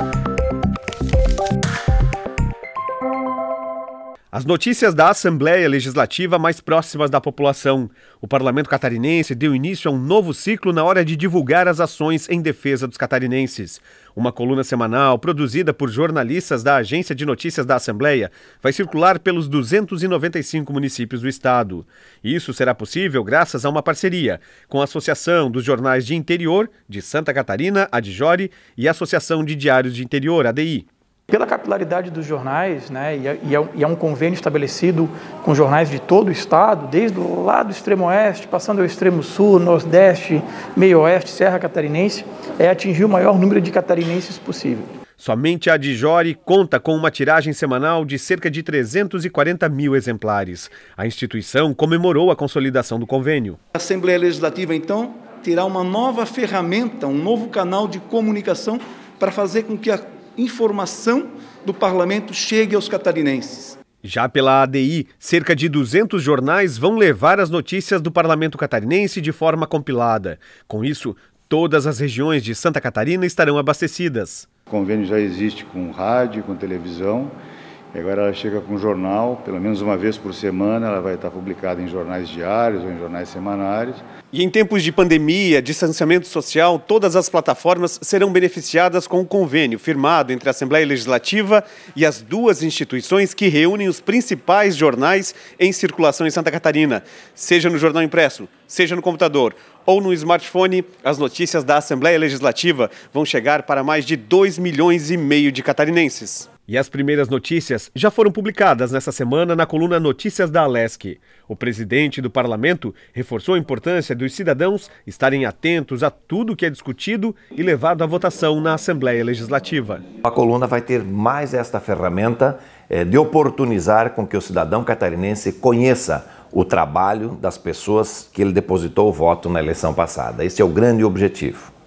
Bye. As notícias da Assembleia Legislativa mais próximas da população. O parlamento catarinense deu início a um novo ciclo na hora de divulgar as ações em defesa dos catarinenses. Uma coluna semanal produzida por jornalistas da Agência de Notícias da Assembleia vai circular pelos 295 municípios do estado. Isso será possível graças a uma parceria com a Associação dos Jornais de Interior de Santa Catarina, a Jori, e a Associação de Diários de Interior, ADI pela capilaridade dos jornais, né, e, é, é e é um convênio estabelecido com jornais de todo o estado, desde o lado extremo oeste, passando ao extremo sul, nordeste, meio oeste, serra catarinense, é atingir o maior número de catarinenses possível. Somente a Dijori conta com uma tiragem semanal de cerca de 340 mil exemplares. A instituição comemorou a consolidação do convênio. A Assembleia Legislativa, então, terá uma nova ferramenta, um novo canal de comunicação para fazer com que a informação do parlamento chegue aos catarinenses. Já pela ADI, cerca de 200 jornais vão levar as notícias do parlamento catarinense de forma compilada. Com isso, todas as regiões de Santa Catarina estarão abastecidas. O convênio já existe com rádio, com televisão. E agora ela chega com o jornal, pelo menos uma vez por semana, ela vai estar publicada em jornais diários ou em jornais semanários. E em tempos de pandemia, distanciamento social, todas as plataformas serão beneficiadas com o um convênio firmado entre a Assembleia Legislativa e as duas instituições que reúnem os principais jornais em circulação em Santa Catarina, seja no jornal impresso, seja no computador ou no smartphone, as notícias da Assembleia Legislativa vão chegar para mais de 2 milhões e meio de catarinenses. E as primeiras notícias já foram publicadas nessa semana na coluna Notícias da Alesc. O presidente do parlamento reforçou a importância dos cidadãos estarem atentos a tudo que é discutido e levado à votação na Assembleia Legislativa. A coluna vai ter mais esta ferramenta eh, de oportunizar com que o cidadão catarinense conheça o trabalho das pessoas que ele depositou o voto na eleição passada. Esse é o grande objetivo.